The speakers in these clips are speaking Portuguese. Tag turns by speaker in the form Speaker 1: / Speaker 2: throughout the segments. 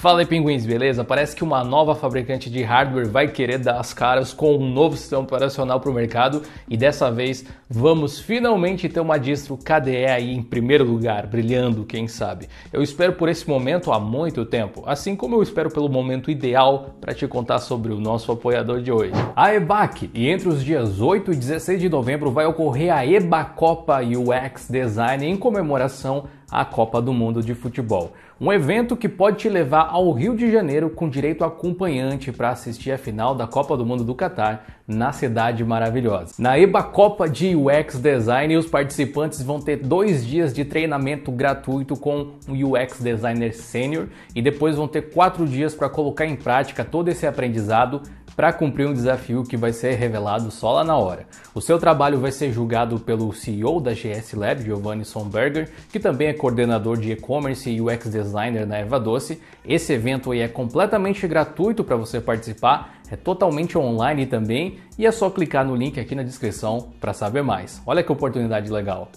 Speaker 1: Fala aí, pinguins, beleza? Parece que uma nova fabricante de hardware vai querer dar as caras com um novo sistema operacional para o mercado e dessa vez vamos finalmente ter uma distro KDE aí em primeiro lugar, brilhando, quem sabe. Eu espero por esse momento há muito tempo, assim como eu espero pelo momento ideal para te contar sobre o nosso apoiador de hoje, a EBAC. E entre os dias 8 e 16 de novembro vai ocorrer a EBA Copa UX Design em comemoração à Copa do Mundo de Futebol. Um evento que pode te levar ao Rio de Janeiro com direito a acompanhante para assistir a final da Copa do Mundo do Catar na cidade maravilhosa. Na EBA Copa de UX Design, os participantes vão ter dois dias de treinamento gratuito com um UX Designer Sênior e depois vão ter quatro dias para colocar em prática todo esse aprendizado para cumprir um desafio que vai ser revelado só lá na hora. O seu trabalho vai ser julgado pelo CEO da GS Lab, Giovanni Sonberger, que também é coordenador de e-commerce e UX designer na Eva Doce. Esse evento é completamente gratuito para você participar, é totalmente online também e é só clicar no link aqui na descrição para saber mais. Olha que oportunidade legal!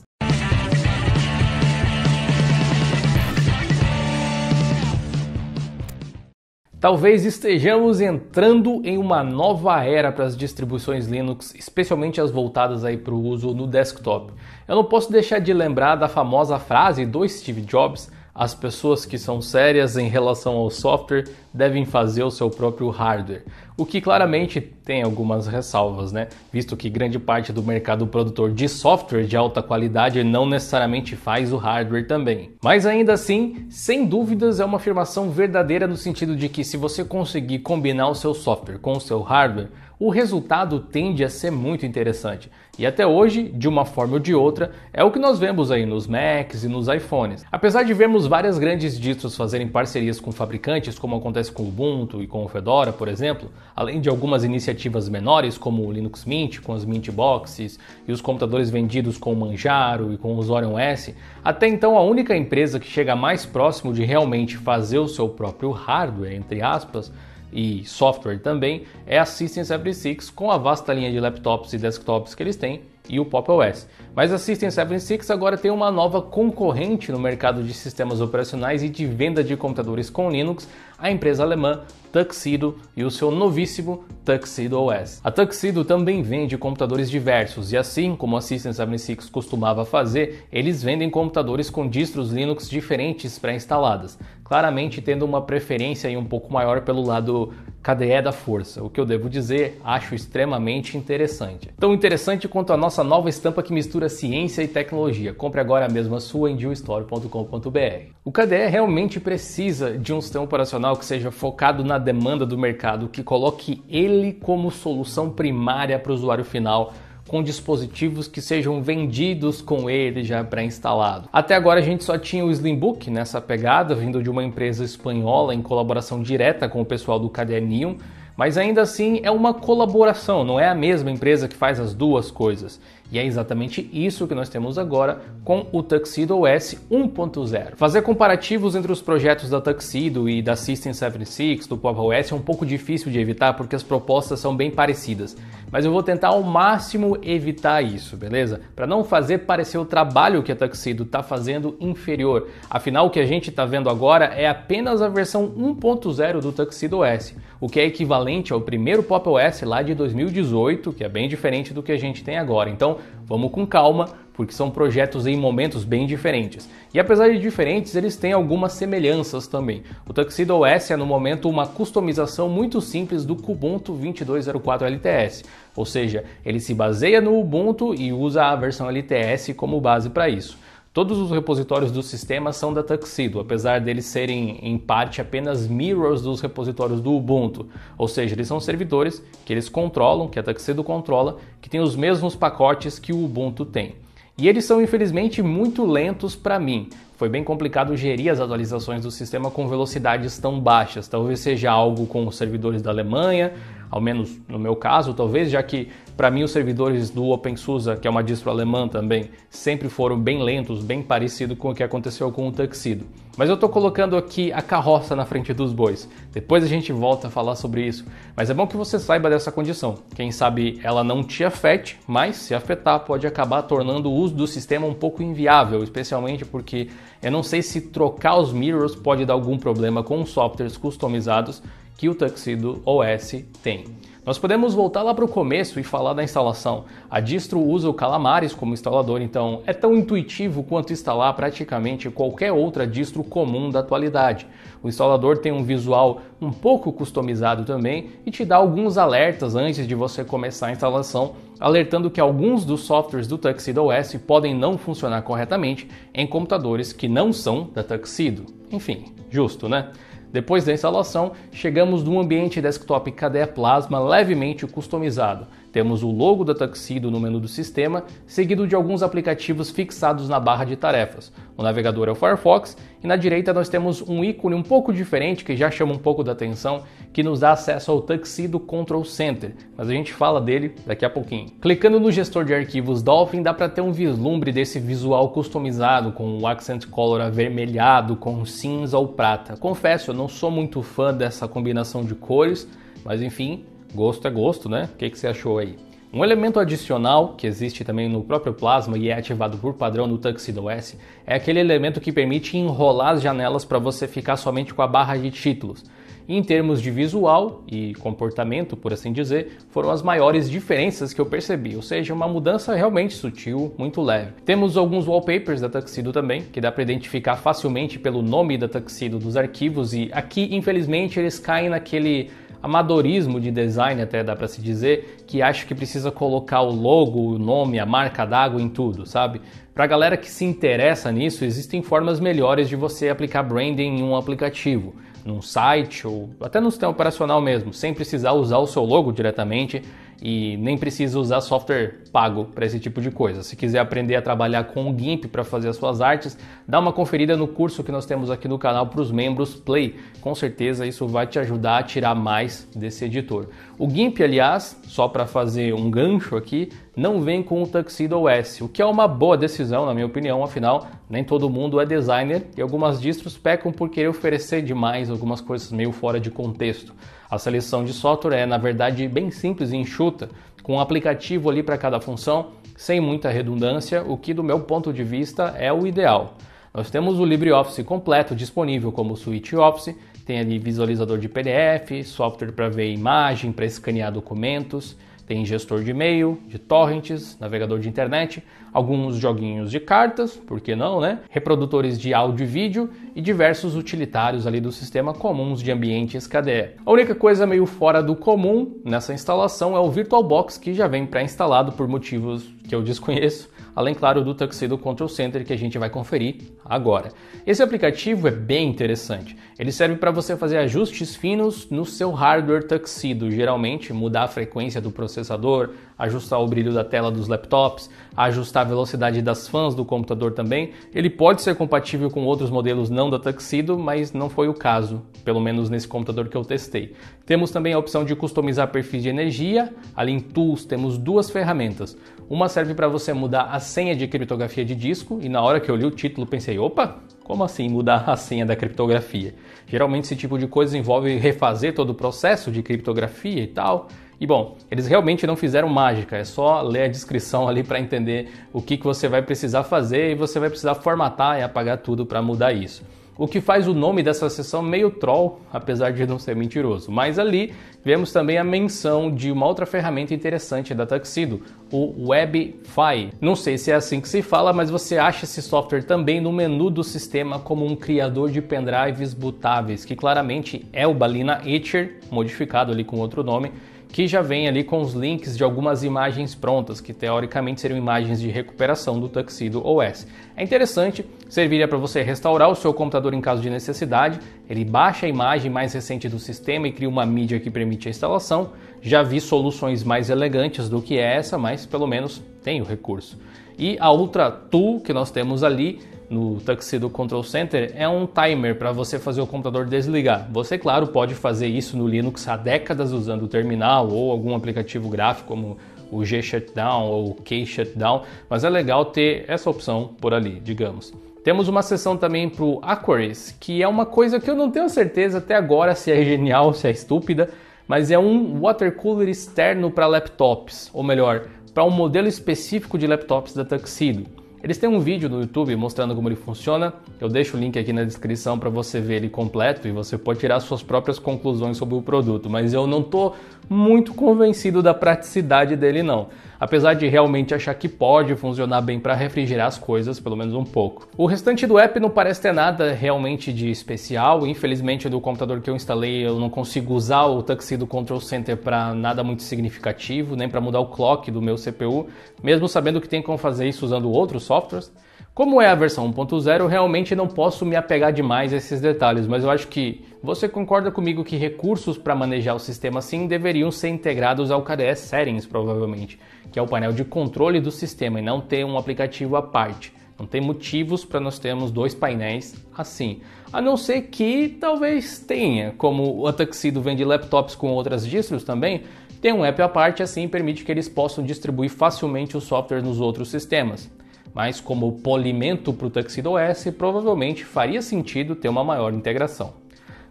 Speaker 1: Talvez estejamos entrando em uma nova era para as distribuições Linux, especialmente as voltadas aí para o uso no desktop. Eu não posso deixar de lembrar da famosa frase do Steve Jobs as pessoas que são sérias em relação ao software devem fazer o seu próprio hardware, o que claramente tem algumas ressalvas, né? Visto que grande parte do mercado produtor de software de alta qualidade não necessariamente faz o hardware também. Mas ainda assim, sem dúvidas é uma afirmação verdadeira no sentido de que se você conseguir combinar o seu software com o seu hardware, o resultado tende a ser muito interessante. E até hoje, de uma forma ou de outra, é o que nós vemos aí nos Macs e nos iPhones. Apesar de vermos várias grandes distros fazerem parcerias com fabricantes, como acontece com o Ubuntu e com o Fedora, por exemplo, além de algumas iniciativas menores como o Linux Mint, com as Mint Boxes e os computadores vendidos com o Manjaro e com os Orion S, até então a única empresa que chega mais próximo de realmente fazer o seu próprio hardware, entre aspas, e software também é a System 76 com a vasta linha de laptops e desktops que eles têm e o Pop OS. Mas a System 76 agora tem uma nova concorrente no mercado de sistemas operacionais e de venda de computadores com Linux, a empresa alemã Tuxedo e o seu novíssimo Tuxedo OS. A Tuxedo também vende computadores diversos e assim como a System 76 costumava fazer, eles vendem computadores com distros Linux diferentes pré-instaladas claramente tendo uma preferência aí um pouco maior pelo lado KDE da força, o que eu devo dizer, acho extremamente interessante. Tão interessante quanto a nossa nova estampa que mistura ciência e tecnologia. Compre agora mesmo a sua em dealstore.com.br. O KDE realmente precisa de um sistema operacional que seja focado na demanda do mercado, que coloque ele como solução primária para o usuário final com dispositivos que sejam vendidos com ele já pré-instalado. Até agora a gente só tinha o Slimbook nessa pegada, vindo de uma empresa espanhola em colaboração direta com o pessoal do Caderninho, mas ainda assim é uma colaboração, não é a mesma empresa que faz as duas coisas. E é exatamente isso que nós temos agora com o Tuxedo OS 1.0. Fazer comparativos entre os projetos da Tuxedo e da System 76, do Pop OS, é um pouco difícil de evitar porque as propostas são bem parecidas. Mas eu vou tentar ao máximo evitar isso, beleza? Para não fazer parecer o trabalho que a Tuxedo está fazendo inferior. Afinal, o que a gente está vendo agora é apenas a versão 1.0 do Tuxedo OS, o que é equivalente ao primeiro Pop OS lá de 2018, que é bem diferente do que a gente tem agora. Então, vamos com calma, porque são projetos em momentos bem diferentes. E apesar de diferentes, eles têm algumas semelhanças também. O Tuxedo OS é no momento uma customização muito simples do Kubuntu 2204 LTS, ou seja, ele se baseia no Ubuntu e usa a versão LTS como base para isso. Todos os repositórios do sistema são da Tuxedo, apesar deles serem em parte apenas mirrors dos repositórios do Ubuntu, ou seja, eles são servidores que eles controlam, que a Tuxedo controla, que tem os mesmos pacotes que o Ubuntu tem. E eles são infelizmente muito lentos para mim foi bem complicado gerir as atualizações do sistema com velocidades tão baixas. Talvez seja algo com os servidores da Alemanha, ao menos no meu caso, talvez, já que para mim os servidores do OpenSUSE, que é uma distro alemã também, sempre foram bem lentos, bem parecido com o que aconteceu com o Tuxedo. Mas eu estou colocando aqui a carroça na frente dos bois. Depois a gente volta a falar sobre isso. Mas é bom que você saiba dessa condição. Quem sabe ela não te afete, mas se afetar pode acabar tornando o uso do sistema um pouco inviável, especialmente porque eu não sei se trocar os mirrors pode dar algum problema com softwares customizados que o Tuxedo OS tem. Nós podemos voltar lá para o começo e falar da instalação. A distro usa o Calamares como instalador, então é tão intuitivo quanto instalar praticamente qualquer outra distro comum da atualidade. O instalador tem um visual um pouco customizado também e te dá alguns alertas antes de você começar a instalação, alertando que alguns dos softwares do Tuxedo OS podem não funcionar corretamente em computadores que não são da Tuxedo. Enfim, justo, né? Depois da instalação, chegamos num ambiente desktop KDE Plasma levemente customizado. Temos o logo da Tuxedo no menu do sistema, seguido de alguns aplicativos fixados na barra de tarefas. O navegador é o Firefox e na direita nós temos um ícone um pouco diferente que já chama um pouco da atenção, que nos dá acesso ao Tuxedo Control Center, mas a gente fala dele daqui a pouquinho. Clicando no gestor de arquivos Dolphin, dá para ter um vislumbre desse visual customizado com o accent color avermelhado com cinza ou prata. Confesso, eu não sou muito fã dessa combinação de cores, mas enfim, gosto é gosto, né? O que, que você achou aí? Um elemento adicional que existe também no próprio Plasma e é ativado por padrão no Tuxedo S é aquele elemento que permite enrolar as janelas para você ficar somente com a barra de títulos. Em termos de visual e comportamento, por assim dizer, foram as maiores diferenças que eu percebi, ou seja, uma mudança realmente sutil, muito leve. Temos alguns wallpapers da Tuxedo também, que dá para identificar facilmente pelo nome da Tuxedo dos arquivos e aqui, infelizmente, eles caem naquele amadorismo de design, até dá para se dizer, que acho que precisa colocar o logo, o nome, a marca d'água em tudo, sabe? Para a galera que se interessa nisso, existem formas melhores de você aplicar branding em um aplicativo num site ou até no sistema operacional mesmo, sem precisar usar o seu logo diretamente, e nem precisa usar software pago para esse tipo de coisa. Se quiser aprender a trabalhar com o GIMP para fazer as suas artes, dá uma conferida no curso que nós temos aqui no canal para os membros Play. Com certeza isso vai te ajudar a tirar mais desse editor. O GIMP, aliás, só para fazer um gancho aqui, não vem com o Tuxedo OS, o que é uma boa decisão, na minha opinião, afinal, nem todo mundo é designer e algumas distros pecam por querer oferecer demais algumas coisas meio fora de contexto. A seleção de software é, na verdade, bem simples e enxuta, com um aplicativo ali para cada função, sem muita redundância, o que, do meu ponto de vista, é o ideal. Nós temos o LibreOffice completo disponível como Suite Office, tem ali visualizador de PDF, software para ver imagem, para escanear documentos. Tem gestor de e-mail, de torrents, navegador de internet, alguns joguinhos de cartas, por que não, né? Reprodutores de áudio e vídeo e diversos utilitários ali do sistema comuns de ambientes KDE. A única coisa meio fora do comum nessa instalação é o VirtualBox que já vem pré-instalado por motivos que eu desconheço além, claro, do Tuxedo Control Center que a gente vai conferir agora. Esse aplicativo é bem interessante. Ele serve para você fazer ajustes finos no seu hardware Tuxedo, geralmente mudar a frequência do processador, ajustar o brilho da tela dos laptops, ajustar a velocidade das fãs do computador também. Ele pode ser compatível com outros modelos não da Tuxedo, mas não foi o caso, pelo menos nesse computador que eu testei. Temos também a opção de customizar perfis de energia. Ali em Tools temos duas ferramentas. Uma serve para você mudar a senha de criptografia de disco, e na hora que eu li o título pensei, opa, como assim mudar a senha da criptografia? Geralmente esse tipo de coisa envolve refazer todo o processo de criptografia e tal. E bom, eles realmente não fizeram mágica, é só ler a descrição ali para entender o que, que você vai precisar fazer e você vai precisar formatar e apagar tudo para mudar isso. O que faz o nome dessa sessão meio troll, apesar de não ser mentiroso. Mas ali vemos também a menção de uma outra ferramenta interessante da Tuxedo, o WebFi. Não sei se é assim que se fala, mas você acha esse software também no menu do sistema como um criador de pendrives bootáveis, que claramente é o Balina Etcher, modificado ali com outro nome, que já vem ali com os links de algumas imagens prontas, que teoricamente seriam imagens de recuperação do Tuxedo OS. É interessante, serviria para você restaurar o seu computador em caso de necessidade, ele baixa a imagem mais recente do sistema e cria uma mídia que permite a instalação. Já vi soluções mais elegantes do que essa, mas pelo menos tem o recurso. E a outra tool que nós temos ali no Tuxedo Control Center é um timer para você fazer o computador desligar. Você, claro, pode fazer isso no Linux há décadas usando o terminal ou algum aplicativo gráfico como o G Shutdown ou o K Shutdown, mas é legal ter essa opção por ali, digamos. Temos uma sessão também para o Aquaris, que é uma coisa que eu não tenho certeza até agora se é genial, se é estúpida, mas é um water cooler externo para laptops, ou melhor, para um modelo específico de laptops da Tuxedo, eles têm um vídeo no YouTube mostrando como ele funciona. Eu deixo o link aqui na descrição para você ver ele completo e você pode tirar suas próprias conclusões sobre o produto, mas eu não tô muito convencido da praticidade dele não. Apesar de realmente achar que pode funcionar bem para refrigerar as coisas, pelo menos um pouco. O restante do app não parece ter nada realmente de especial. Infelizmente, do computador que eu instalei, eu não consigo usar o Tuxedo Control Center para nada muito significativo, nem para mudar o clock do meu CPU, mesmo sabendo que tem como fazer isso usando outro software softwares. Como é a versão 1.0, realmente não posso me apegar demais a esses detalhes, mas eu acho que você concorda comigo que recursos para manejar o sistema sim deveriam ser integrados ao KDE Settings, provavelmente, que é o painel de controle do sistema e não ter um aplicativo à parte. Não tem motivos para nós termos dois painéis assim. A não ser que talvez tenha, como o Ataxido vende laptops com outras distros também, tem um app à parte assim permite que eles possam distribuir facilmente o software nos outros sistemas mas como o polimento para o Tuxedo OS, provavelmente faria sentido ter uma maior integração.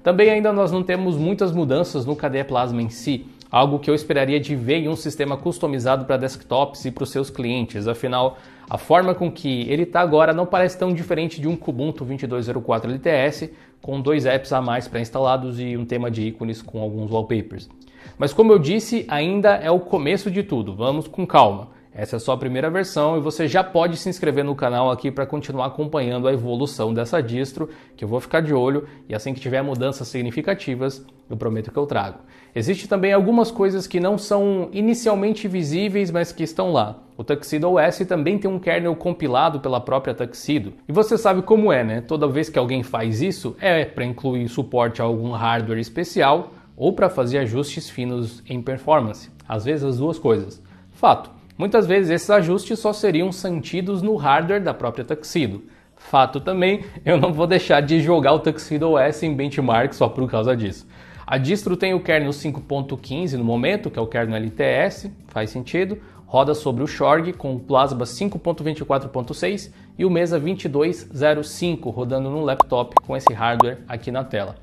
Speaker 1: Também ainda nós não temos muitas mudanças no KDE Plasma em si, algo que eu esperaria de ver em um sistema customizado para desktops e para os seus clientes, afinal, a forma com que ele está agora não parece tão diferente de um Kubuntu 2204 LTS, com dois apps a mais pré-instalados e um tema de ícones com alguns wallpapers. Mas como eu disse, ainda é o começo de tudo, vamos com calma. Essa é só a primeira versão e você já pode se inscrever no canal aqui para continuar acompanhando a evolução dessa distro, que eu vou ficar de olho e assim que tiver mudanças significativas, eu prometo que eu trago. Existem também algumas coisas que não são inicialmente visíveis, mas que estão lá. O Tuxedo OS também tem um kernel compilado pela própria Tuxedo. E você sabe como é, né? Toda vez que alguém faz isso, é para incluir suporte a algum hardware especial ou para fazer ajustes finos em performance. Às vezes as duas coisas. Fato. Muitas vezes esses ajustes só seriam sentidos no hardware da própria Tuxedo. Fato também, eu não vou deixar de jogar o Tuxedo OS em benchmark só por causa disso. A distro tem o kernel 5.15 no momento, que é o kernel LTS, faz sentido, roda sobre o Shorg com o Plasma 5.24.6 e o Mesa 2205 rodando no laptop com esse hardware aqui na tela.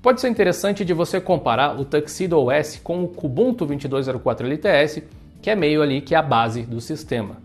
Speaker 1: Pode ser interessante de você comparar o Tuxedo OS com o Kubuntu 2204 LTS que é meio ali que é a base do sistema.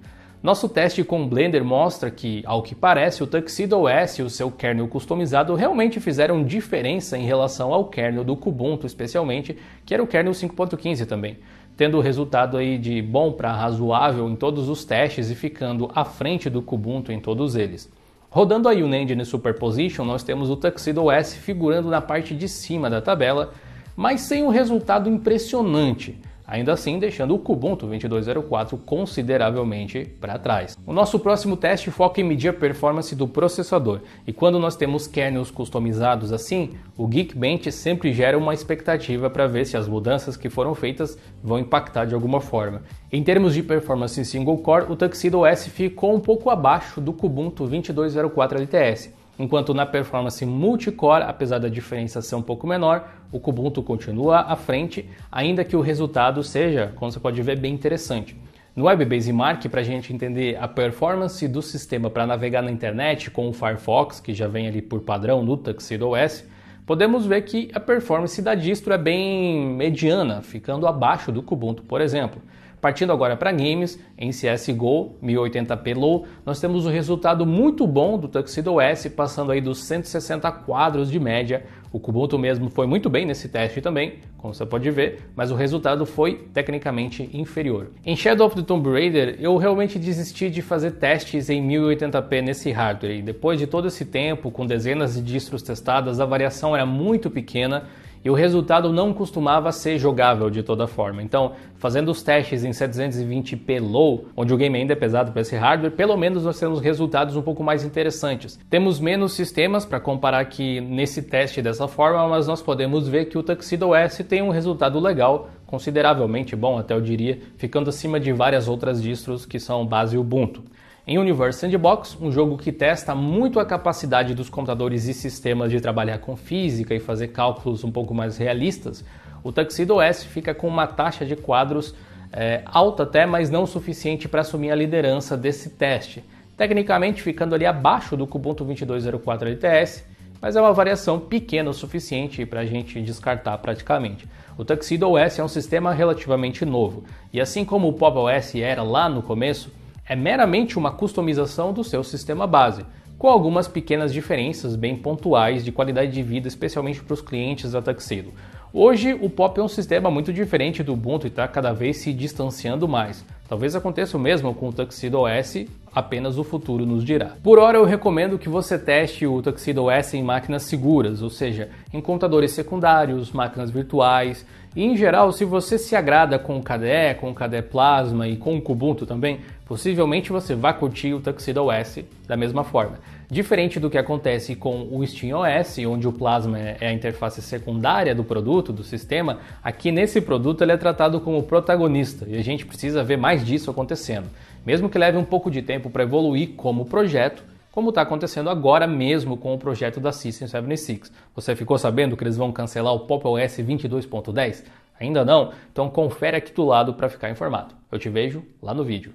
Speaker 1: Nosso teste com o Blender mostra que, ao que parece, o Tuxedo OS e o seu kernel customizado realmente fizeram diferença em relação ao kernel do Kubuntu, especialmente, que era o kernel 5.15 também, tendo o resultado aí de bom para razoável em todos os testes e ficando à frente do Kubuntu em todos eles. Rodando a Unengine Superposition, nós temos o Tuxedo OS figurando na parte de cima da tabela, mas sem um resultado impressionante ainda assim deixando o Kubuntu 2204 consideravelmente para trás. O nosso próximo teste foca em medir a performance do processador, e quando nós temos kernels customizados assim, o Geekbench sempre gera uma expectativa para ver se as mudanças que foram feitas vão impactar de alguma forma. Em termos de performance em single core, o Tuxedo OS ficou um pouco abaixo do Kubuntu 2204 LTS, enquanto na performance multicore, apesar da diferença ser um pouco menor, o Kubuntu continua à frente, ainda que o resultado seja, como você pode ver, bem interessante. No Web Mark, para a gente entender a performance do sistema para navegar na internet com o Firefox, que já vem ali por padrão no Tuxedo OS, podemos ver que a performance da distro é bem mediana, ficando abaixo do Kubuntu, por exemplo. Partindo agora para games, em CSGO 1080p Low, nós temos um resultado muito bom do Tuxedo OS, passando aí dos 160 quadros de média. O Kubuntu mesmo foi muito bem nesse teste também, como você pode ver, mas o resultado foi tecnicamente inferior. Em Shadow of the Tomb Raider, eu realmente desisti de fazer testes em 1080p nesse hardware, e depois de todo esse tempo, com dezenas de distros testadas, a variação era muito pequena e o resultado não costumava ser jogável de toda forma. Então, fazendo os testes em 720p low, onde o game ainda é pesado para esse hardware, pelo menos nós temos resultados um pouco mais interessantes. Temos menos sistemas para comparar aqui nesse teste dessa forma, mas nós podemos ver que o Tuxedo OS tem um resultado legal, consideravelmente bom, até eu diria, ficando acima de várias outras distros que são base Ubuntu. Em Universe Sandbox, um jogo que testa muito a capacidade dos computadores e sistemas de trabalhar com física e fazer cálculos um pouco mais realistas, o Tuxedo OS fica com uma taxa de quadros é, alta até, mas não suficiente para assumir a liderança desse teste, tecnicamente ficando ali abaixo do Kubuntu 2204 LTS, mas é uma variação pequena o suficiente para a gente descartar praticamente. O Tuxedo OS é um sistema relativamente novo, e assim como o Pop OS era lá no começo, é meramente uma customização do seu sistema base, com algumas pequenas diferenças bem pontuais de qualidade de vida, especialmente para os clientes da Tuxedo. Hoje, o Pop é um sistema muito diferente do Ubuntu e está cada vez se distanciando mais. Talvez aconteça o mesmo com o Tuxedo OS, apenas o futuro nos dirá. Por hora, eu recomendo que você teste o Tuxedo OS em máquinas seguras, ou seja, em computadores secundários, máquinas virtuais e em geral, se você se agrada com o KDE, com o KDE Plasma e com o Kubuntu também, possivelmente você vai curtir o Tuxedo OS da mesma forma. Diferente do que acontece com o SteamOS, onde o Plasma é, é a interface secundária do produto, do sistema, aqui nesse produto ele é tratado como protagonista e a gente precisa ver mais disso acontecendo. Mesmo que leve um pouco de tempo para evoluir como projeto, como está acontecendo agora mesmo com o projeto da System 76. Você ficou sabendo que eles vão cancelar o Pop OS 22.10? Ainda não? Então confere aqui do lado para ficar informado. Eu te vejo lá no vídeo.